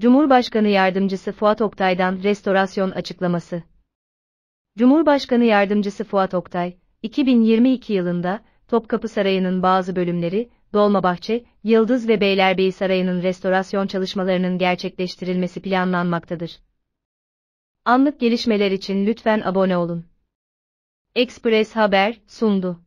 Cumhurbaşkanı Yardımcısı Fuat Oktay'dan restorasyon açıklaması. Cumhurbaşkanı Yardımcısı Fuat Oktay, 2022 yılında Topkapı Sarayı'nın bazı bölümleri, Dolmabahçe, Yıldız ve Beylerbeyi Sarayı'nın restorasyon çalışmalarının gerçekleştirilmesi planlanmaktadır. Anlık gelişmeler için lütfen abone olun. Express Haber sundu.